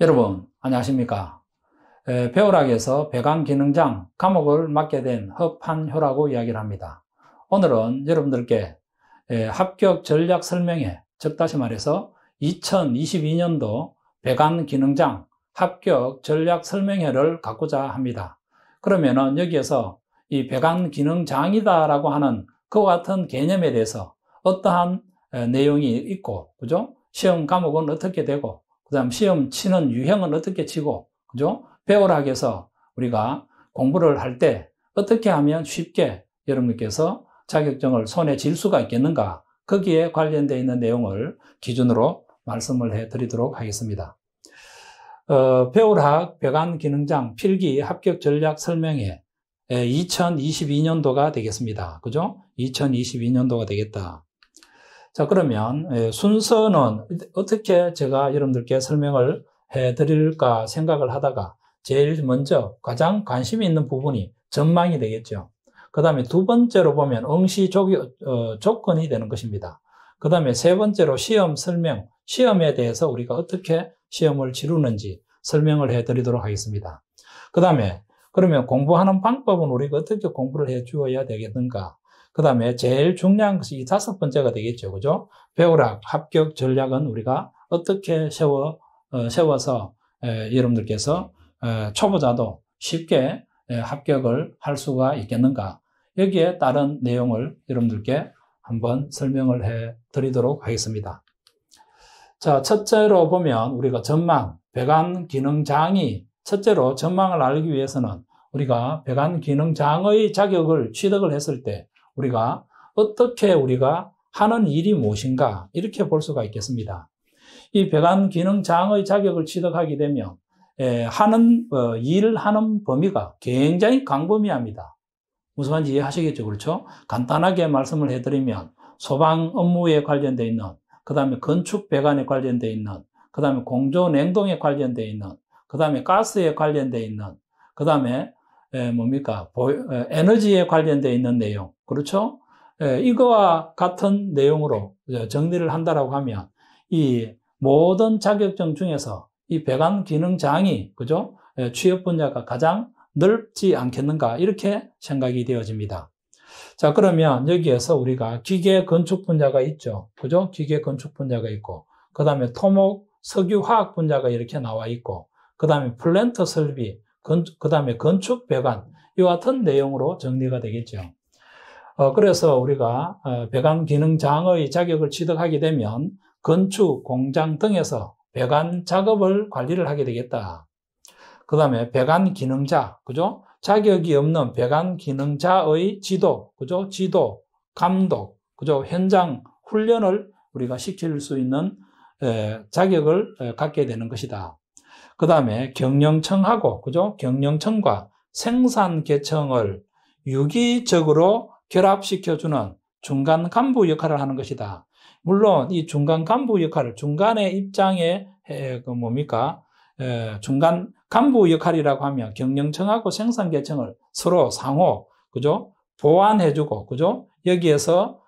여러분, 안녕하십니까? 배우락에서 배관기능장 감옥을 맡게 된 허판효라고 이야기를 합니다. 오늘은 여러분들께 합격 전략 설명회, 즉 다시 말해서 2022년도 배관기능장 합격 전략 설명회를 갖고자 합니다. 그러면은 여기에서 이배관기능장이다라고 하는 그와 같은 개념에 대해서 어떠한 내용이 있고, 그죠? 시험 과목은 어떻게 되고, 그 다음 시험 치는 유형은 어떻게 치고, 그죠? 배우락에서 우리가 공부를 할 때 어떻게 하면 쉽게 여러분께서 자격증을 손에 질 수가 있겠는가? 거기에 관련되어 있는 내용을 기준으로 말씀을 해 드리도록 하겠습니다. 어, 배우락 벽안 기능장 필기 합격 전략 설명회 2022년도가 되겠습니다. 그죠? 2022년도가 되겠다. 자, 그러면 예, 순서는 어떻게 제가 여러분들께 설명을 해 드릴까 생각을 하다가 제일 먼저 가장 관심이 있는 부분이 전망이 되겠죠. 그 다음에 두 번째로 보면 응시 조기, 어, 조건이 되는 것입니다. 그 다음에 세 번째로 시험 설명, 시험에 대해서 우리가 어떻게 시험을 치르는지 설명을 해 드리도록 하겠습니다. 그 다음에 그러면 공부하는 방법은 우리가 어떻게 공부를 해 주어야 되겠는가? 그 다음에 제일 중요한 것이 이 다섯 번째가 되겠죠. 그죠? 배우락, 합격 전략은 우리가 어떻게 세워, 어, 세워서 에, 여러분들께서 에, 초보자도 쉽게 에, 합격을 할 수가 있겠는가. 여기에 따른 내용을 여러분들께 한번 설명을 해 드리도록 하겠습니다. 자, 첫째로 보면 우리가 전망, 배관 기능 장이 첫째로 전망을 알기 위해서는 우리가 배관 기능 장의 자격을 취득을 했을 때 우리가 어떻게 우리가 하는 일이 무엇인가 이렇게 볼 수가 있겠습니다. 이 배관 기능 장의 자격을 취득하게 되면 에, 예, 하는 어, 일을 하는 범위가 굉장히 광범위합니다. 무슨 말인지 이해하시겠죠, 그렇죠? 간단하게 말씀을 해드리면 소방 업무에 관련돼 있는, 그 다음에 건축 배관에 관련돼 있는, 그 다음에 공조 냉동에 관련돼 있는, 그 다음에 가스에 관련돼 있는, 그 다음에 예, 뭡니까 어, 에너지에 관련돼 있는 내용, 그렇죠? 예, 이거와 같은 내용으로 정리를 한다라고 하면 이 모든 자격증 중에서 이 배관 기능 장이 그죠? 예, 취업 분야가 가장 넓지 않겠는가 이렇게 생각이 되어집니다. 자 그러면 여기에서 우리가 기계 건축 분야가 있죠, 그죠? 기계 건축 분야가 있고 그 다음에 토목 석유화학 분야가 이렇게 나와 있고 그 다음에 플랜트 설비, 그 다음에 건축 배관 이와 같은 내용으로 정리가 되겠죠. 어, 그래서 우리가 어, 배관 기능장의 자격을 취득하게 되면 건축, 공장 등에서 배관 작업을 관리를 하게 되겠다. 그 다음에 배관 기능자, 그죠? 자격이 없는 배관 기능자의 지도, 그죠? 지도, 감독, 그죠? 현장 훈련을 우리가 시킬 수 있는 에, 자격을 에, 갖게 되는 것이다. 그 다음에 경영청하고, 그죠? 경영청과 생산계층을 유기적으로 결합시켜주는 중간 간부 역할을 하는 것이다. 물론 이 중간 간부 역할을 중간의 입장에 그 뭡니까 중간 간부 역할이라고 하면 경영청하고 생산계층을 서로 상호 그죠 보완해주고 그죠 여기에서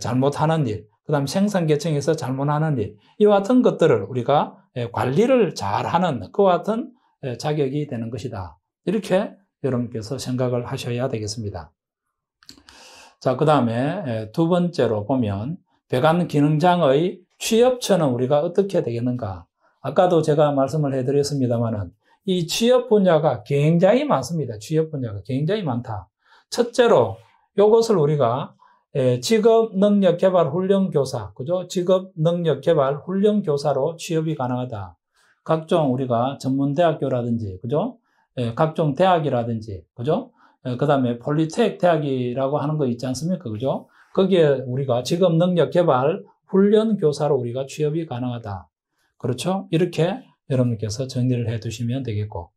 잘못하는 일 그다음 생산계층에서 잘못하는 일 이와 같은 것들을 우리가 관리를 잘하는 그와 같은 자격이 되는 것이다. 이렇게 여러분께서 생각을 하셔야 되겠습니다. 자, 그 다음에 두 번째로 보면 배관 기능장의 취업처는 우리가 어떻게 되겠는가? 아까도 제가 말씀을 해드렸습니다만은 이 취업 분야가 굉장히 많습니다. 취업 분야가 굉장히 많다. 첫째로 이것을 우리가 직업 능력 개발 훈련 교사, 그죠? 직업 능력 개발 훈련 교사로 취업이 가능하다. 각종 우리가 전문 대학교라든지, 그죠? 각종 대학이라든지, 그죠? 어, 그 다음에 폴리텍 대학이라고 하는 거 있지 않습니까? 그죠? 거기에 우리가 직업 능력 개발 훈련 교사로 우리가 취업이 가능하다. 그렇죠? 이렇게 여러분께서 정리를 해 두시면 되겠고.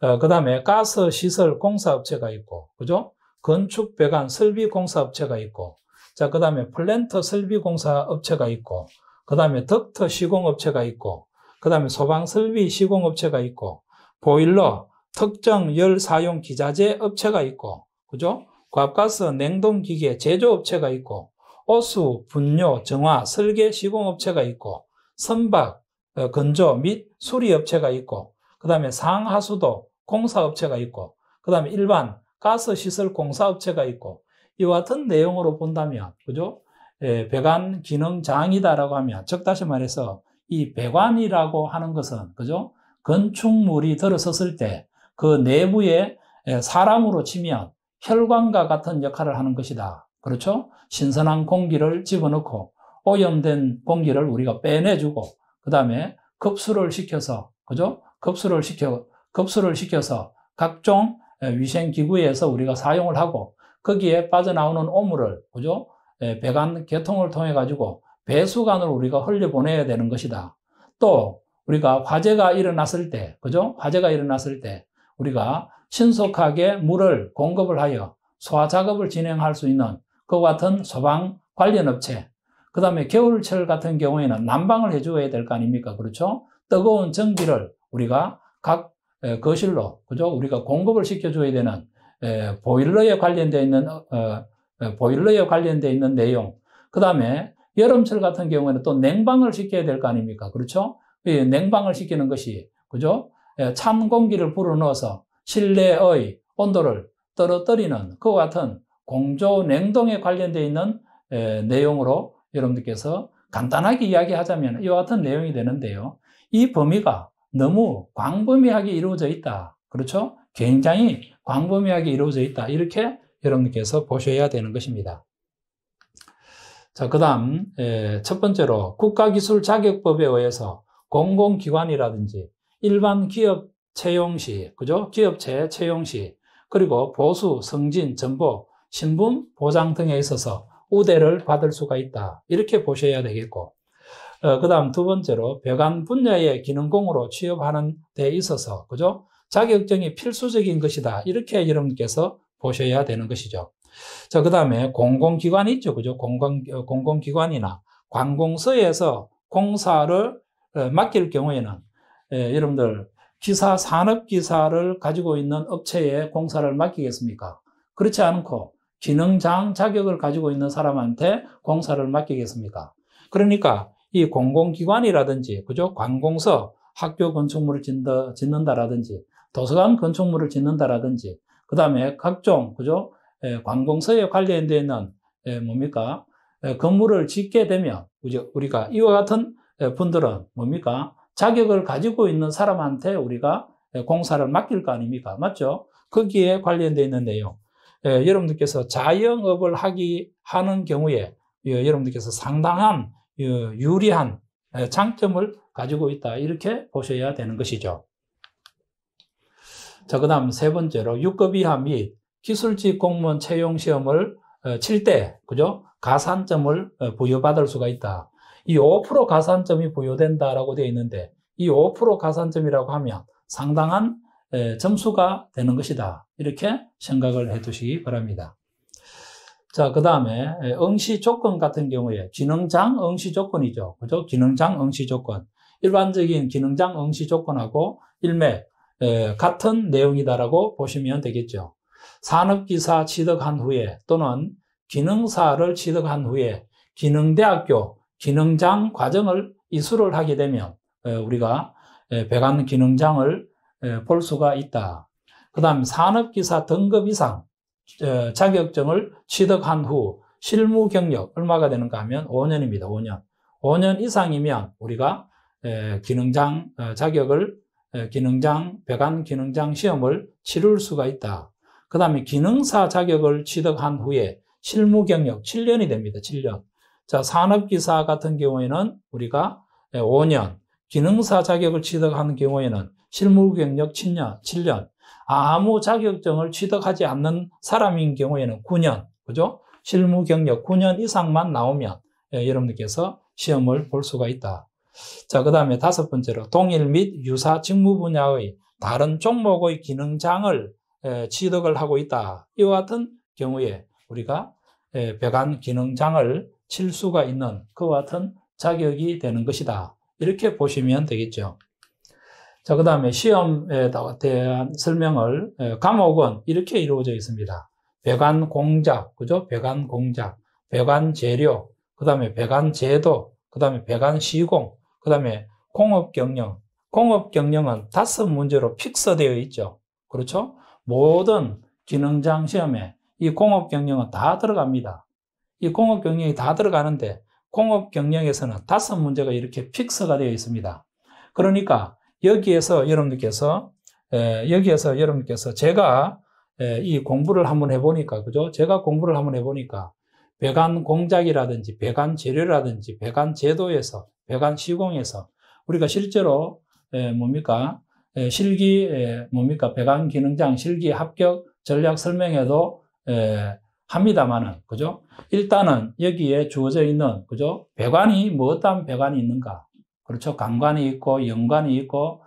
어, 그 다음에 가스 시설 공사업체가 있고, 그죠? 건축 배관 설비 공사업체가 있고, 자, 그 다음에 플랜터 설비 공사업체가 있고, 그 다음에 덕터 시공업체가 있고, 그 다음에 소방 설비 시공업체가 있고, 보일러, 특정 열 사용 기자재 업체가 있고, 그죠? 과압가스 냉동기계 제조업체가 있고, 오수, 분뇨, 정화, 설계 시공업체가 있고, 선박, 어, 건조 및 수리업체가 있고, 그 다음에 상하수도 공사업체가 있고, 그 다음에 일반 가스시설 공사업체가 있고, 이와 같은 내용으로 본다면, 그죠? 예, 배관 기능장이다라고 하면, 즉, 다시 말해서 이 배관이라고 하는 것은, 그죠? 건축물이 들어섰을 때그 내부에 예, 사람으로 치면 혈관과 같은 역할을 하는 것이다. 그렇죠? 신선한 공기를 집어넣고 오염된 공기를 우리가 빼내주고 그 다음에 급수를 시켜서 그죠? 급수를 시켜 급수를 시켜서 각종 예, 위생 기구에서 우리가 사용을 하고 거기에 빠져나오는 오물을 그죠? 예, 배관 개통을 통해 가지고 배수관으로 우리가 흘려 보내야 되는 것이다. 또 우리가 화재가 일어났을 때 그죠? 화재가 일어났을 때 우리가 신속하게 물을 공급을 하여 소화 작업을 진행할 수 있는 그와 같은 소방 관련 업체, 그 다음에 겨울철 같은 경우에는 난방을 해줘야 될 거 아닙니까? 그렇죠? 뜨거운 전기를 우리가 각 거실로, 그죠? 우리가 공급을 시켜줘야 되는 보일러에 관련되어 있는, 어, 어, 보일러에 관련되어 있는 내용. 그 다음에 여름철 같은 경우에는 또 냉방을 시켜야 될 거 아닙니까? 그렇죠? 냉방을 시키는 것이, 그죠? 찬 예, 공기를 불어넣어서 실내의 온도를 떨어뜨리는 그와 같은 공조 냉동에 관련되어 있는 예, 내용으로 여러분들께서 간단하게 이야기하자면 이와 같은 내용이 되는데요. 이 범위가 너무 광범위하게 이루어져 있다. 그렇죠? 굉장히 광범위하게 이루어져 있다. 이렇게 여러분께서 들 보셔야 되는 것입니다. 자, 그 다음, 예, 첫 번째로 국가기술자격법에 의해서 공공기관이라든지 일반 기업 채용 시, 그죠? 기업체 채용 시, 그리고 보수, 승진, 전보 신분, 보장 등에 있어서 우대를 받을 수가 있다. 이렇게 보셔야 되겠고, 어, 그 다음 두 번째로 벼관 분야의 기능공으로 취업하는 데 있어서, 그죠? 자격증이 필수적인 것이다. 이렇게 여러분께서 보셔야 되는 것이죠. 자, 그 다음에 공공기관이 있죠. 그죠? 공공, 어, 공공기관이나 관공서에서 공사를 어, 맡길 경우에는 예, 여러분들 기사 산업 기사를 가지고 있는 업체에 공사를 맡기겠습니까? 그렇지 않고 기능장 자격을 가지고 있는 사람한테 공사를 맡기겠습니까? 그러니까 이 공공기관이라든지 그죠 관공서 학교 건축물을 짓는다, 짓는다라든지 도서관 건축물을 짓는다라든지 그 다음에 각종 그죠 에, 예, 관공서에 관련되어 있는 에, 예, 뭡니까 에, 예, 건물을 짓게 되면 우리가 이와 같은 분들은 뭡니까 자격을 가지고 있는 사람한테 우리가 예, 공사를 맡길 거 아닙니까? 맞죠? 거기에 관련되어 있는 내용. 예, 여러분들께서 자영업을 하기 하는 경우에 예, 여러분들께서 상당한 예, 유리한 예, 장점을 가지고 있다 이렇게 보셔야 되는 것이죠. 자 그다음 세 번째로 6급 이하 및 기술직 공무원 채용 시험을 어, 칠때 그죠 가산점을 어, 부여받을 수가 있다. 이5% 가산점이 부여된다라고 되어 있는데 이 5% 가산점이라고 하면 상당한 점수가 되는 것이다. 이렇게 생각을 해 두시기 바랍니다. 자, 그 다음에 응시 조건 같은 경우에 기능장 응시 조건이죠. 그죠? 기능장 응시 조건. 일반적인 기능장 응시 조건하고 일맥 같은 내용이다라고 보시면 되겠죠. 산업기사 취득한 후에 또는 기능사를 취득한 후에 기능대학교 기능장 과정을 이수를 하게 되면 우리가 배관 기능장을 볼 수가 있다. 그 다음 산업기사 등급 이상 자격증을 취득한 후 실무 경력 얼마가 되는가 하면 5년입니다. 5년. 5년 이상이면 우리가 기능장 어, 자격을 기능장 배관 기능장 시험을 치를 수가 있다. 그 다음에 기능사 자격을 취득한 후에 실무 경력 7년이 됩니다. 7년. 자, 산업기사 같은 경우에는 우리가 5년, 예, 기능사 자격을 취득하는 경우에는 실무 경력 7년, 7년, 아무 자격증을 취득하지 않는 사람인 경우에는 9년, 그죠? 실무 경력 9년 이상만 나오면 예, 여러분들께서 시험을 볼 수가 있다. 자, 그 다음에 다섯 번째로 동일 및 유사 직무 분야의 다른 종목의 기능장을 예, 취득을 하고 있다. 이와 같은 경우에 우리가 배관 기능장을 칠수가 있는 그와 같은 자격이 되는 것이다. 이렇게 보시면 되겠죠. 자, 그 다음에 시험에 대한 설명을, 감옥은 이렇게 이루어져 있습니다. 배관 공작, 그죠? 배관 공작, 배관 재료, 그 다음에 배관 제도, 그 다음에 배관 시공, 그 다음에 공업 경영. 공업 경영은 다섯 문제로 픽서되어 있죠. 그렇죠? 모든 기능장 시험에 이 공업 경영은 다 들어갑니다. 이 공업 경영이 다 들어가는데 공업 경영에서는 다섯 문제가 이렇게 픽서가 되어 있습니다. 그러니까 여기에서 여러분들께서 에, 여기에서 여러분께서 제가 에, 이 공부를 한번 해보니까 그죠? 제가 공부를 한번 해보니까 배관 공작이라든지 배관 재료라든지 배관 제도에서 배관 시공에서 우리가 실제로 에, 뭡니까 에, 실기 에, 뭡니까 배관 기능장 실기 합격 전략 설명에도 에, 합니다만은, 그죠? 일단은 여기에 주어져 있는, 그죠? 배관이, 뭐 어떤 배관이 있는가? 그렇죠. 강관이 있고, 연관이 있고,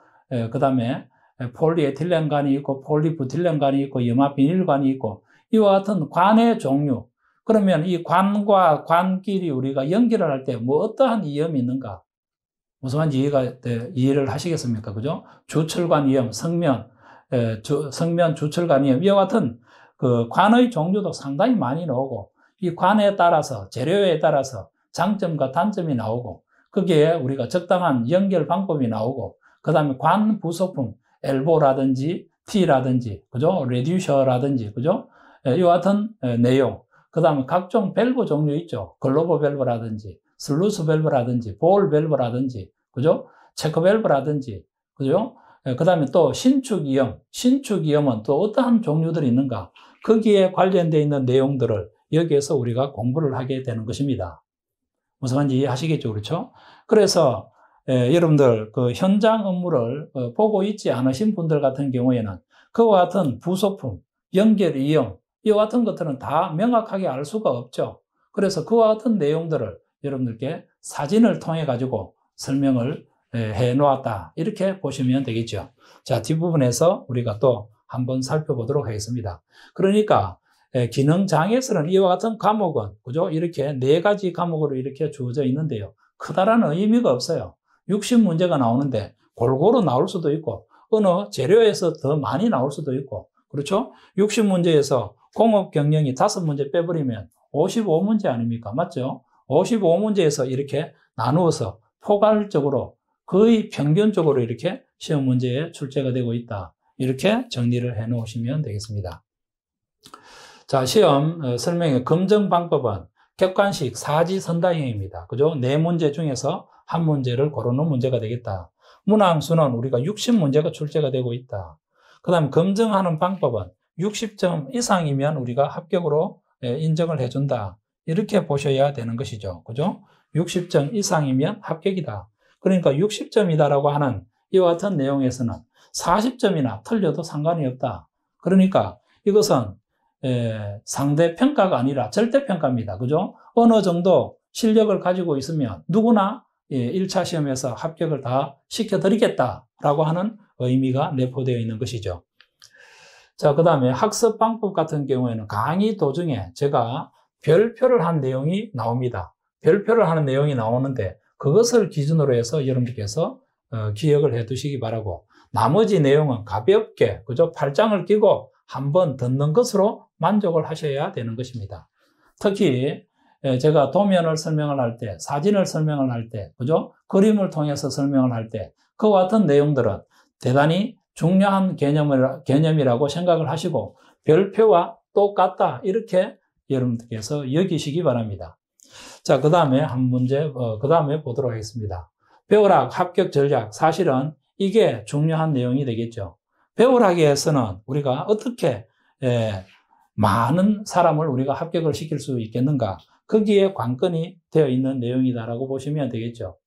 그 다음에 폴리에틸렌관이 있고, 폴리부틸렌관이 있고, 염화비닐관이 있고, 이와 같은 관의 종류. 그러면 이 관과 관끼리 우리가 연결을할 때 뭐 어떠한 이염이 있는가? 무슨 이해가, 네, 이해를 하시겠습니까? 그죠? 주철관 이염, 성면, 성면 주철관 이염, 이와 같은 그 관의 종류도 상당히 많이 나오고 이 관에 따라서 재료에 따라서 장점과 단점이 나오고 거기에 우리가 적당한 연결 방법이 나오고 그 다음에 관 부속품 엘보라든지 T라든지 그죠 레듀셔라든지 그죠 예, 이와 같은 예, 내용 그 다음에 각종 밸브 종류 있죠 글로브 밸브라든지 슬루스 밸브라든지 볼 밸브라든지 그죠 체크 밸브라든지 그죠 예, 그 다음에 또 신축 이염 신축 이염은 또 어떠한 종류들이 있는가 거기에 관련되어 있는 내용들을 여기에서 우리가 공부를 하게 되는 것입니다. 무슨 말인지 이해하시겠죠, 그렇죠? 그래서 예, 여러분들 그 현장 업무를 어, 보고 있지 않으신 분들 같은 경우에는 그와 같은 부속품, 연결 이용, 이와 같은 것들은 다 명확하게 알 수가 없죠. 그래서 그와 같은 내용들을 여러분들께 사진을 통해 가지고 설명을 해 놓았다. 이렇게 보시면 되겠죠. 자, 뒷부분에서 우리가 또 한번 살펴보도록 하겠습니다. 그러니까 예, 기능 장애에서는 이와 같은 과목은 그죠? 이렇게 네 가지 과목으로 이렇게 주어져 있는데요. 크다란 의미가 없어요. 60문제가 나오는데 골고루 나올 수도 있고 어느 재료에서 더 많이 나올 수도 있고 그렇죠? 60문제에서 공업 경영이 다섯 문제 빼버리면 55문제 아닙니까? 맞죠? 55문제에서 이렇게 나누어서 포괄적으로 거의 평균적으로 이렇게 시험 문제에 출제가 되고 있다. 이렇게 정리를 해 놓으시면 되겠습니다. 자, 시험 어, 설명의 검증 방법은 객관식 사지선다형입니다. 그죠? 네 문제 중에서 한 문제를 고르는 문제가 되겠다. 문항수는 우리가 60문제가 출제가 되고 있다. 그 다음 검증하는 방법은 60점 이상이면 우리가 합격으로 예, 인정을 해준다. 이렇게 보셔야 되는 것이죠. 그죠? 60점 이상이면 합격이다. 그러니까 60점이다라고 하는 이와 같은 내용에서는 40점이나 틀려도 상관이 없다. 그러니까 이것은 상대 평가가 아니라 절대 평가입니다. 그죠? 어느 정도 실력을 가지고 있으면 누구나 1차 예, 시험에서 합격을 다 시켜드리겠다라고 하는 의미가 내포되어 있는 것이죠. 자, 그 다음에 학습 방법 같은 경우에는 강의 도중에 제가 별표를 한 내용이 나옵니다. 별표를 하는 내용이 나오는데 그것을 기준으로 해서 여러분께서 들 어, 기억을 해 두시기 바라고 나머지 내용은 가볍게 그저 팔짱을 끼고 한번 듣는 것으로 만족을 하셔야 되는 것입니다. 특히 예, 제가 도면을 설명을 할 때, 사진을 설명을 할 때, 그죠? 그림을 통해서 설명을 할 때, 그와 같은 내용들은 대단히 중요한 개념을, 개념이라고 생각을 하시고, 별표와 똑같다. 이렇게 여러분께서 여기시기 바랍니다. 자, 그 다음에 한 문제, 어, 그 다음에 보도록 하겠습니다. 배우락 합격 전략 사실은 이게 중요한 내용이 되겠죠. 배우락에서는 우리가 어떻게 예, 많은 사람을 우리가 합격을 시킬 수 있겠는가 거기에 관건이 되어 있는 내용이다라고 보시면 되겠죠.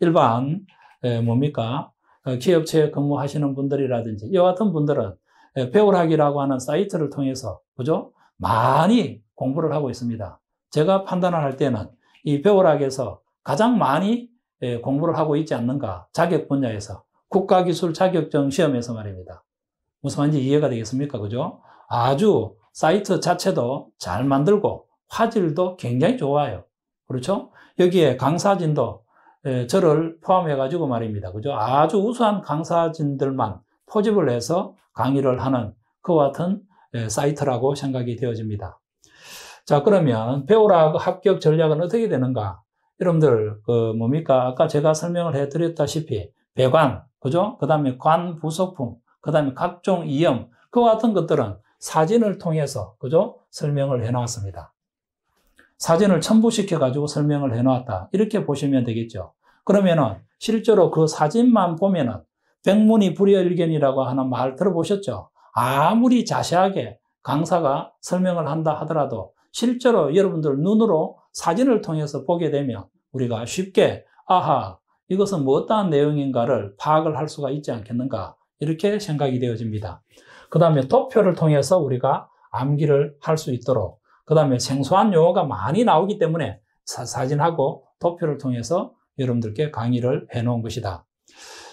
일반 예, 뭡니까 어, 기업체에 근무하시는 분들이라든지 이와 같은 분들은 예, 배우락이라고 하는 사이트를 통해서 그죠 많이 공부를 하고 있습니다. 제가 판단을 할 때는 이 배우락에서 가장 많이 예, 공부를 하고 있지 않는가. 자격 분야에서. 국가기술 자격증 시험에서 말입니다. 무슨 말인지 이해가 되겠습니까? 그죠? 아주 사이트 자체도 잘 만들고 화질도 굉장히 좋아요. 그렇죠? 여기에 강사진도 예, 저를 포함해가지고 말입니다. 그죠? 아주 우수한 강사진들만 포집을 해서 강의를 하는 그와 같은 예, 사이트라고 생각이 되어집니다. 자, 그러면 배우라 합격 전략은 어떻게 되는가? 여러분들 그 뭡니까 아까 제가 설명을 해드렸다시피 배관 그죠? 그 다음에 관 부속품 그 다음에 각종 이염 그와 같은 것들은 사진을 통해서 그죠? 설명을 해놓았습니다. 사진을 첨부시켜 가지고 설명을 해놓았다 이렇게 보시면 되겠죠. 그러면은 실제로 그 사진만 보면은 백문이 불여일견이라고 하는 말 들어보셨죠? 아무리 자세하게 강사가 설명을 한다 하더라도 실제로 여러분들 눈으로 사진을 통해서 보게 되면 우리가 쉽게 아하 이것은 뭐 어떠한 내용인가를 파악을 할 수가 있지 않겠는가 이렇게 생각이 되어집니다. 그 다음에 도표를 통해서 우리가 암기를 할 수 있도록 그 다음에 생소한 용어가 많이 나오기 때문에 사, 진하고 도표를 통해서 여러분들께 강의를 해놓은 것이다.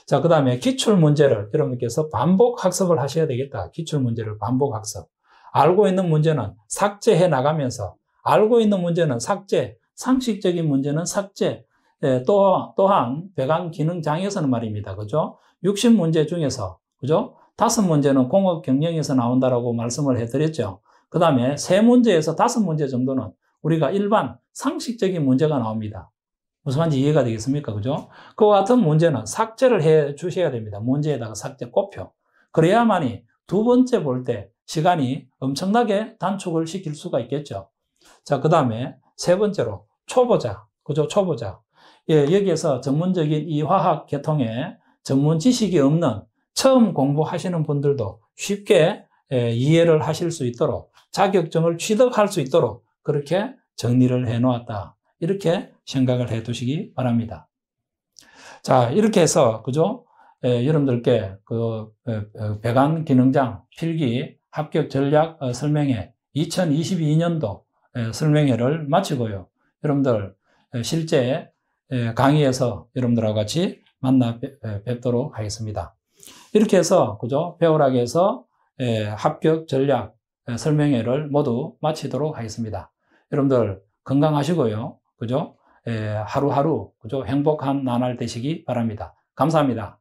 자, 그 다음에 기출문제를 여러분께서 반복학습을 하셔야 되겠다. 기출문제를 반복학습. 알고 있는 문제는 삭제해 나가면서 알고 있는 문제는 삭제, 상식적인 문제는 삭제, 예, 또, 또한 배관 기능 장에서는 말입니다. 그죠? 60문제 중에서, 그죠? 다섯 문제는 공업 경영에서 나온다라고 말씀을 해드렸죠. 그 다음에 세 문제에서 다섯 문제 정도는 우리가 일반 상식적인 문제가 나옵니다. 무슨 말인지 이해가 되겠습니까? 그죠? 그와 같은 문제는 삭제를 해 주셔야 됩니다. 문제에다가 삭제 꼽혀. 그래야만이 두 번째 볼 때 시간이 엄청나게 단축을 시킬 수가 있겠죠. 자, 그 다음에 세 번째로 초보자, 그죠? 초보자. 예, 여기에서 전문적인 이 화학 계통에 전문 지식이 없는 처음 공부하시는 분들도 쉽게 예, 이해를 하실 수 있도록 자격증을 취득할 수 있도록 그렇게 정리를 해 놓았다. 이렇게 생각을 해 두시기 바랍니다. 자, 이렇게 해서, 그죠? 예, 여러분들께 그 예, 어, 배관 기능장 필기 합격 전략 어, 설명회 2022년도 예, 설명회를 마치고요. 여러분들 예, 실제 예, 강의에서 여러분들과 같이 만나 예, 뵙도록 하겠습니다. 이렇게 해서 그죠? 배우락에서 합격 전략 설명회를 모두 마치도록 하겠습니다. 여러분들 건강하시고요. 그죠? 하루하루 그죠? 행복한 나날 되시기 바랍니다. 감사합니다.